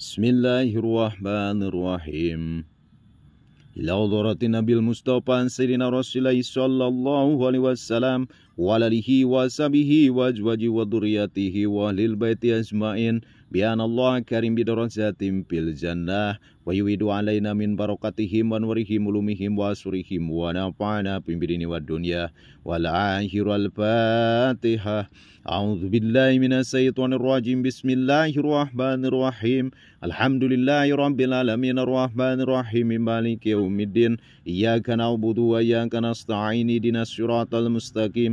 Bismillahirrahmanirrahim. Ila udrati Nabil Mustafa Sayyidina Rasulullah sallallahu alaihi wasallam walalihi wasabihi wajwaji wadhuriyatihi wahlil baiti ajmain بيان الله كريم بدرون ساتم في الجنة ويويد علينا من بركاتهم وانورهم ولومهم واسرهم ونفعنا في الدنيا والدنيا والآخر الفاتحة أعوذ بالله من الشيطان الرجيم بسم الله الرحمن الرحيم الحمد لله رب العالمين الرحمن الرحيم مالك يوم الدين إياك نعبد وإياك نستعين دين الصراط المستقيم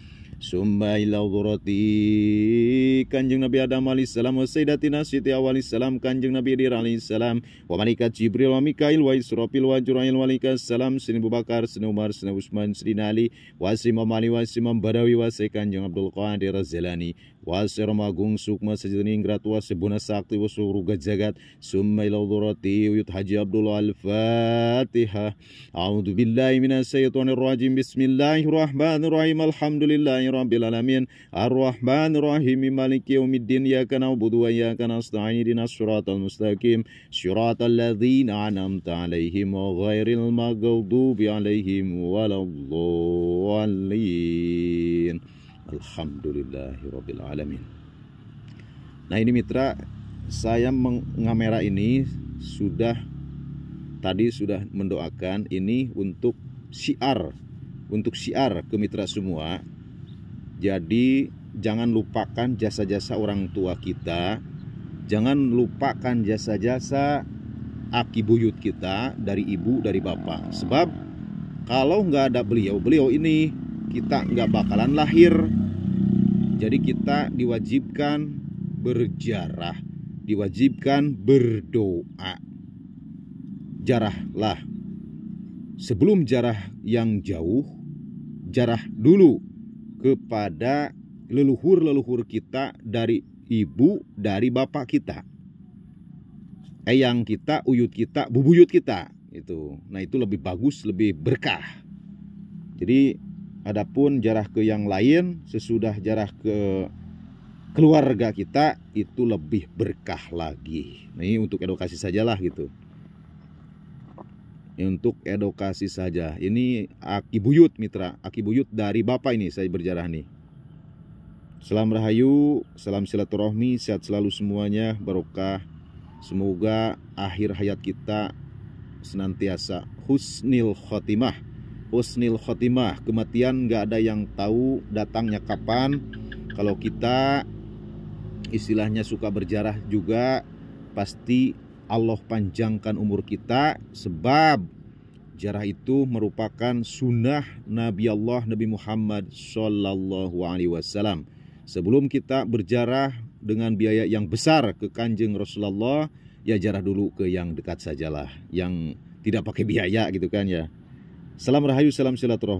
Summa ila dhurati Kanjeng Nabi Adam alaihi salam wa sayyidatina Siti Hawa alaihi salam Kanjeng Nabi Idris alaihi salam wa malaikat Jibril wa Mikail wa Israfil wa Jurail wa malaikat salam Sini Abu Bakar Sini Umar Sini Utsman Sini Ali wa Imam Ali wa Imam Badawi wa Kanjeng Abdul Qadir Jilani wa Sirom Agung Sukma Sejeni Ingrat wa Sebuna Sakti wa Suruh Gajagat Summa ila dhurati Uyut Haji Abdul Al Fatiha A'udzubillahi minasyaitonirrajim Bismillahirrahmanirrahim Alhamdulillahirrahmanirrahim rabbil alamin arrahmanir rahim maliki yaumiddin iyyaka na'budu wa iyyaka nasta'in ihdinas siratal mustaqim siratal ladzina an'amta 'alaihim ghairil maghdubi 'alaihim waladdallin rabbil alamin nah ini mitra saya mengamera ini sudah tadi sudah mendoakan ini untuk siar untuk siar ke mitra semua jadi jangan lupakan jasa-jasa orang tua kita. Jangan lupakan jasa-jasa aki buyut kita dari ibu, dari bapak. Sebab kalau nggak ada beliau, beliau ini kita nggak bakalan lahir. Jadi kita diwajibkan berjarah, diwajibkan berdoa. Jarahlah. Sebelum jarah yang jauh, jarah dulu kepada leluhur-leluhur kita dari ibu, dari bapak kita. Eyang kita, uyut kita, bubuyut kita itu. Nah, itu lebih bagus, lebih berkah. Jadi adapun jarah ke yang lain sesudah jarah ke keluarga kita itu lebih berkah lagi. Nah, ini untuk edukasi sajalah gitu untuk edukasi saja. Ini Aki Buyut mitra, Aki Buyut dari Bapak ini saya berjarah nih. Salam rahayu, salam silaturahmi, sehat selalu semuanya, barokah. Semoga akhir hayat kita senantiasa husnil khotimah. Husnil khotimah, kematian nggak ada yang tahu datangnya kapan. Kalau kita istilahnya suka berjarah juga, pasti Allah panjangkan umur kita sebab jarah itu merupakan sunnah Nabi Allah Nabi Muhammad Shallallahu Alaihi Wasallam. Sebelum kita berjarah dengan biaya yang besar ke kanjeng Rasulullah, ya jarah dulu ke yang dekat sajalah, yang tidak pakai biaya gitu kan ya. Salam rahayu, salam silaturahmi.